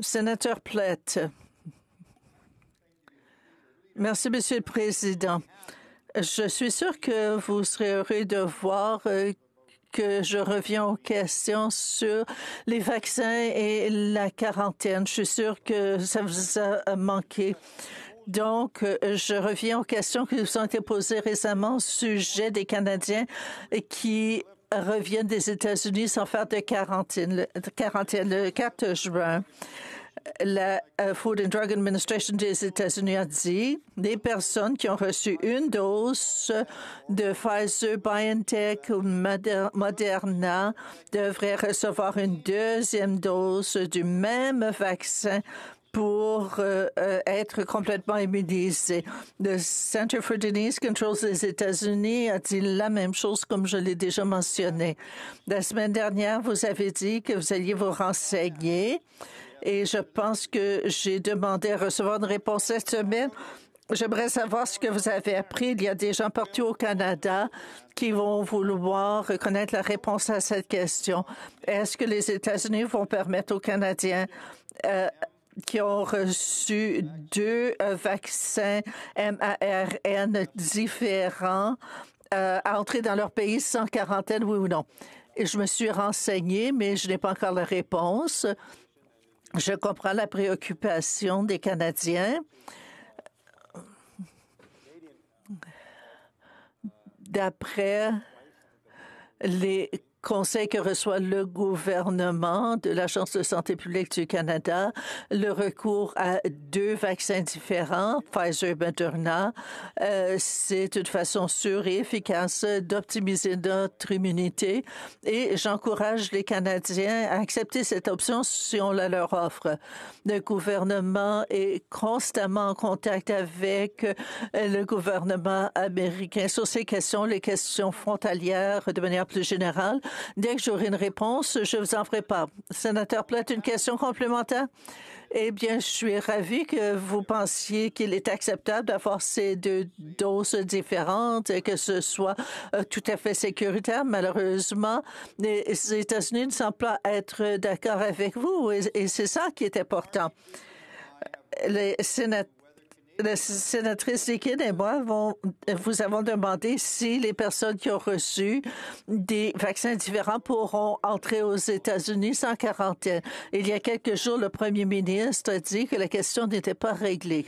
Sénateur Platt. Merci, Monsieur le Président. Je suis sûr que vous serez heureux de voir euh, que je reviens aux questions sur les vaccins et la quarantaine. Je suis sûr que ça vous a manqué. Donc, euh, je reviens aux questions qui vous ont été posées récemment au sujet des Canadiens qui reviennent des États-Unis sans faire de quarantaine, le, 4 juin. La euh, Food and Drug Administration des États-Unis a dit les personnes qui ont reçu une dose de Pfizer, BioNTech ou Moderna devraient recevoir une deuxième dose du même vaccin pour euh, euh, être complètement immunisé Le Center for Disease Controls des États-Unis a dit la même chose comme je l'ai déjà mentionné. La semaine dernière, vous avez dit que vous alliez vous renseigner et je pense que j'ai demandé à recevoir une réponse cette semaine. J'aimerais savoir ce que vous avez appris. Il y a des gens partout au Canada qui vont vouloir connaître la réponse à cette question. Est-ce que les États-Unis vont permettre aux Canadiens euh, qui ont reçu deux euh, vaccins MARN différents euh, à entrer dans leur pays sans quarantaine, oui ou non? je me suis renseignée, mais je n'ai pas encore la réponse. Je comprends la préoccupation des Canadiens. D'après les conseil que reçoit le gouvernement de l'Agence de santé publique du Canada, le recours à deux vaccins différents, Pfizer Moderna, euh, c'est une façon sûre et efficace d'optimiser notre immunité et j'encourage les Canadiens à accepter cette option si on la leur offre. Le gouvernement est constamment en contact avec euh, le gouvernement américain sur ces questions, les questions frontalières de manière plus générale. Dès que j'aurai une réponse, je vous en ferai part. Sénateur Platt, une question complémentaire? Eh bien, je suis ravi que vous pensiez qu'il est acceptable d'avoir ces deux doses différentes et que ce soit euh, tout à fait sécuritaire. Malheureusement, les États-Unis ne semblent pas être d'accord avec vous et c'est ça qui est important. Euh, les sénateurs la sénatrice Liquide et moi vous avons demandé si les personnes qui ont reçu des vaccins différents pourront entrer aux États-Unis sans quarantaine. Il y a quelques jours, le premier ministre a dit que la question n'était pas réglée.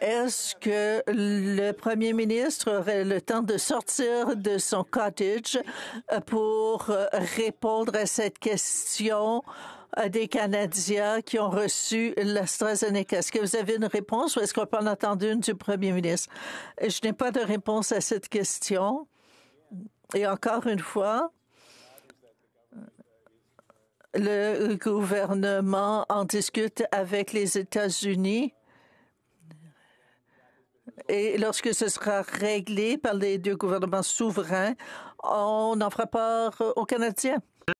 Est-ce que le premier ministre aurait le temps de sortir de son cottage euh, pour euh, répondre à cette question? Euh, des Canadiens qui ont reçu l'AstraZeneca. Est-ce que vous avez une réponse ou est-ce qu'on peut en une du premier ministre? Je n'ai pas de réponse à cette question. Et encore une fois, le gouvernement en discute avec les États-Unis. Et lorsque ce sera réglé par les deux gouvernements souverains, on en fera part aux Canadiens.